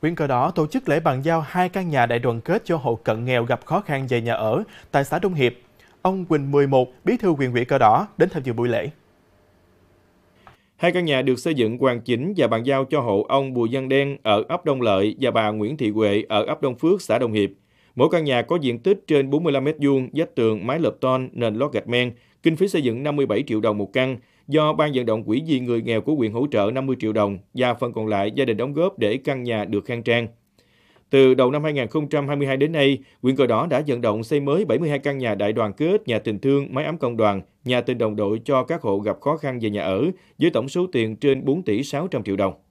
Quyến cờ đỏ tổ chức lễ bàn giao hai căn nhà đại đoàn kết cho hộ cận nghèo gặp khó khăn về nhà ở tại xã Đông Hiệp. Ông Quỳnh 11, bí thư huyện ủy cờ đỏ, đến tham dự buổi lễ. Hai căn nhà được xây dựng hoàn chỉnh và bàn giao cho hộ ông Bùi Văn Đen ở ấp Đông Lợi và bà Nguyễn Thị Huệ ở ấp Đông Phước, xã Đông Hiệp. Mỗi căn nhà có diện tích trên 45 m2, vách tường, mái lợp tôn, nền lót gạch men, kinh phí xây dựng 57 triệu đồng một căn, do Ban vận động quỹ vì người nghèo của huyện hỗ trợ 50 triệu đồng và phần còn lại gia đình đóng góp để căn nhà được khang trang. Từ đầu năm 2022 đến nay, huyện Cờ Đỏ đã vận động xây mới 72 căn nhà đại đoàn kết, nhà tình thương, máy ấm công đoàn, nhà tình đồng đội cho các hộ gặp khó khăn về nhà ở với tổng số tiền trên 4 tỷ 600 triệu đồng.